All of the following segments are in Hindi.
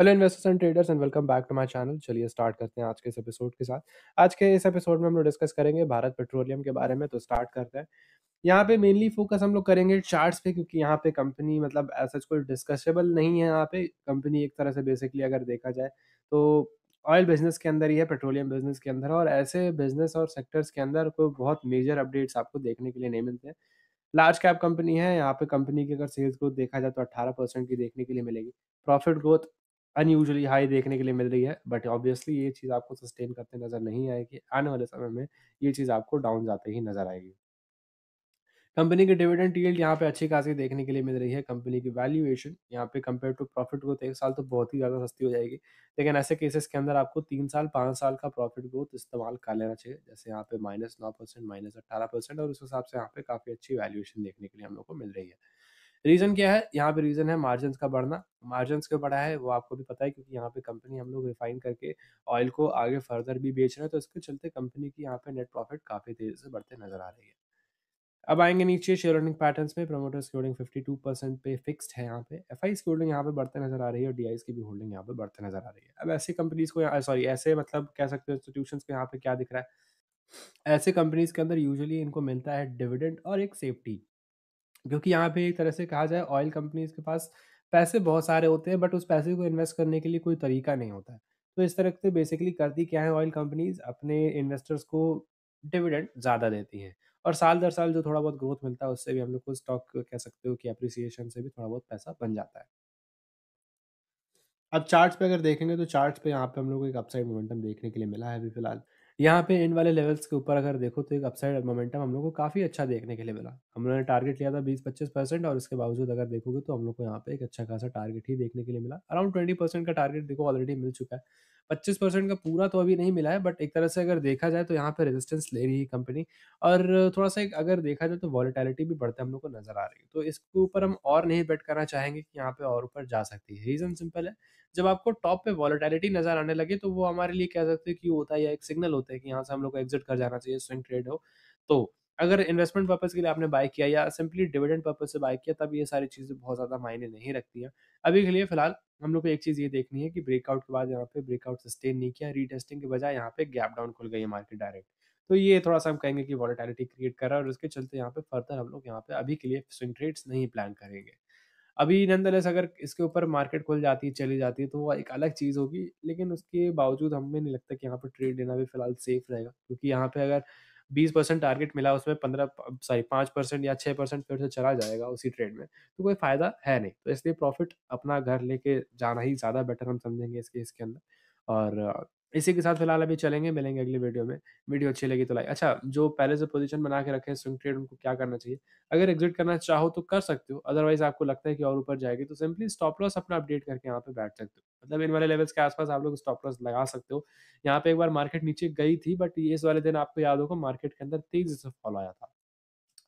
Hello investors and traders and welcome back to my channel चलिए स्टार्ट करते हैं आज के इस एपिसोड के साथ आज के इस एपिसोड में हम लोग डिस्कस करेंगे भारत पेट्रोलियम के बारे में तो स्टार्ट करते हैं यहाँ पे मेनली फोकस हम लोग करेंगे चार्ट्स पे क्योंकि यहाँ पे कंपनी मतलब ऐसा कोई डिस्कसेबल नहीं है यहाँ पे कंपनी एक तरह से बेसिकली अगर देखा जाए तो ऑयल बिजनेस के अंदर ही है पेट्रोलियम बिजनेस के अंदर और ऐसे बिजनेस और सेक्टर्स के अंदर कोई बहुत मेजर अपडेट्स आपको देखने के लिए नहीं मिलते हैं लार्ज कैप कंपनी है यहाँ पे कंपनी की अगर सेल्स ग्रोथ देखा जाए तो 18 परसेंट की देखने के लिए मिलेगी प्रॉफिट ग्रोथ अनयूजली हाई देखने के लिए मिल रही है बट ऑब्वियसली ये चीज़ आपको सस्टेन करते नज़र नहीं आएगी आने वाले समय में ये चीज़ आपको डाउन जाते ही नज़र आएगी कंपनी के डिविडेंड यील्ड यहाँ पे अच्छी खासी देखने के लिए मिल रही है कंपनी की वैल्यूएशन यहाँ पे कंपेयर टू प्रॉफिट ग्रोथ एक साल तो बहुत ही ज़्यादा सस्ती हो जाएगी लेकिन ऐसे केसेस के अंदर आपको तीन साल पाँच साल का प्रॉफिट ग्रोथ इस्तेमाल कर लेना चाहिए जैसे यहाँ पे माइनस नौ परसेंट माइनस अट्ठारह परसेंट और उस हिसाब से यहाँ पे काफ़ी अच्छी वैल्यूएशन देखने के लिए हम लोग को मिल रही है रीज़न क्या है? यहाँ पे रीज़न है मार्जिन का बढ़ना। मार्जिन क्यों बढ़ा है वो आपको भी पता है क्योंकि यहाँ पे कंपनी हम लोग रिफाइन करके ऑयल को आगे फर्दर भी बेच रहे हैं तो इसके चलते कंपनी की यहाँ पे नेट प्रॉफिट काफ़ी तेज़ी से बढ़ते नज़र आ रही है। अब आएंगे नीचे शेयर होल्डिंग पैटर्न में प्रमोटर्स की होल्डिंग टू परसेंट पे फिक्स्ड है यहाँ पे एफ आई की होल्डिंग यहाँ पे बढ़ते नजर आ रही है और डी की भी होल्डिंग यहाँ पे बढ़ते नजर आ रही है अब ऐसे कंपनीज को सॉरी ऐसे मतलब कह सकते हो इंस्टीट्यूशन को यहाँ पे क्या दिख रहा है ऐसे कंपनीज के अंदर यूजली इनको मिलता है डिविडेंड और एक सेफ्टी क्योंकि यहाँ पे एक तरह से कहा जाए ऑयल कंपनीज के पास पैसे बहुत सारे होते हैं बट उस पैसे को इन्वेस्ट करने के लिए कोई तरीका नहीं होता है तो इस तरह से बेसिकली करती क्या है ऑयल कंपनीज अपने इन्वेस्टर्स को डिविडेंड ज़्यादा देती हैं और साल दर साल जो थोड़ा बहुत ग्रोथ मिलता है उससे भी हम लोग को स्टॉक कह सकते हो कि अप्रिसिएशन से भी थोड़ा बहुत पैसा बन जाता है अब चार्ट्स पे अगर देखेंगे तो चार्ट्स पे यहाँ पे हम लोग को एक अपसाइड मोमेंटम देखने के लिए मिला है अभी फिलहाल यहाँ पे इन वाले लेवल्स के ऊपर अगर देखो तो एक अपसाइड मोमेंटम हम लोग को काफ़ी अच्छा देखने के लिए मिला हम लोगों ने टारगेट लिया था बीस पच्चीस परसेंट और इसके बावजूद अगर देखोगे तो हम लोग को यहाँ पे एक अच्छा खासा टारगेट ही देखने के लिए मिला अराउंड ट्वेंटी परसेंट का टारगेट देखो ऑलरेडी मिल चुका है पच्चीस परसेंट का पूरा तो अभी नहीं मिला है बट एक तरह से अगर देखा जाए तो यहाँ पे रेजिस्टेंस ले रही है कंपनी और थोड़ा सा एक अगर देखा जाए तो वॉलीटैलिटी भी बढ़ते हम लोग को नजर आ रही है तो इसके ऊपर हम और नहीं बेट करना चाहेंगे कि यहाँ पे और ऊपर जा सकती है रीजन सिंपल है जब आपको टॉप पे वॉलीटैलिटी नजर आने लगे तो वो हमारे लिए कह सकते हैं कि होता है या एक सिग्नल होता है कि यहाँ से हम लोग को एग्जिट कर जाना चाहिए स्विंग ट्रेड हो तो अगर इन्वेस्टमेंट पर्पज के लिए आपने बाय किया या सिंपली डिविडेंड पर्पज से बाय किया तब ये सारी चीज़ें बहुत ज़्यादा मायने नहीं रखती हैं अभी के लिए फिलहाल हम लोग को एक चीज़ ये देखनी है कि ब्रेकआउट के बाद यहाँ पे ब्रेकआउट सस्टेन नहीं किया रीटेस्टिंग के बजाय यहाँ पे गैप डाउन खुल गई है मार्केट डायरेक्ट तो ये थोड़ा सा हम कहेंगे कि वॉलेटिलिटी क्रिएट कर रहा है और उसके चलते यहाँ पे फर्दर हम लोग यहाँ पे अभी के लिए स्विंग ट्रेड्स नहीं प्लान करेंगे अभी नंदलेस अगर इसके ऊपर मार्केट खुल जाती है चली जाती है तो वो एक अलग चीज़ होगी लेकिन उसके बावजूद हमें नहीं लगता कि यहाँ पर ट्रेड लेना भी फिलहाल सेफ रहेगा क्योंकि यहाँ पे अगर बीस परसेंट टारगेट मिला उसमें पंद्रह सॉरी पाँच परसेंट या छः परसेंट फिर से चला जाएगा उसी ट्रेड में तो कोई फ़ायदा है नहीं तो इसलिए प्रॉफिट अपना घर लेके जाना ही ज़्यादा बेटर हम समझेंगे इस केस के अंदर और इसी के साथ फिलहाल अभी चलेंगे मिलेंगे अगली वीडियो में वीडियो अच्छी लगी तो लाइक अच्छा जो पहले से पोजीशन बना के रखे हैं स्विंग ट्रेड उनको क्या करना चाहिए अगर एग्जिट करना चाहो तो कर सकते हो अदरवाइज आपको लगता है कि और ऊपर जाएगी तो सिंपली स्टॉप लॉस अपना अपडेट करके यहाँ पे बैठ सकते हो मतलब इन वाले लेवल्स के आसपास आप लोग स्टॉप लॉस लगा सकते हो यहाँ पे एक बार मार्केट नीचे गई थी बट इस वाले दिन आपको याद होगा मार्केट के अंदर तेजी से फॉल आया था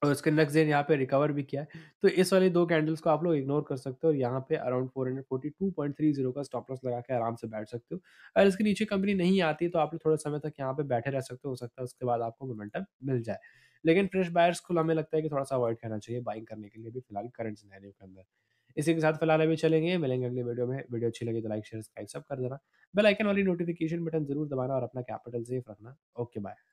और उसके नेक्स्ट डे यहाँ पे रिकवर भी किया है। तो इस वाले दो कैंडल्स को आप लोग इग्नोर कर सकते हो और यहाँ पे around four hundred forty two point three zero का स्टॉप लॉस लगा के आराम से बैठ सकते हो। अगर इसके नीचे कंपनी नहीं आती तो आप लोग थोड़ा समय तक यहाँ पे बैठे रह सकते हो, हो सकता है उसके बाद आपको मोमेंटम मिल जाए। लेकिन फ्रेश बायर्स को हमें लगता है कि थोड़ा-सा अवॉइड करना चाहिए बाइंग करने के लिए भी फिलहाल करंट सिनेरियो के अंदर। इसी के साथ फिलहाल अभी चलेंगे, मिलेंगे अगले वीडियो में। वीडियो अच्छी लगी तो लाइक, शेयर, सब्सक्राइब सब कर देना। बेल आइकन वाली नोटिफिकेशन बटन ज़रूर दबाना और अपना कैपिटल सेफ रखना। Okay bye.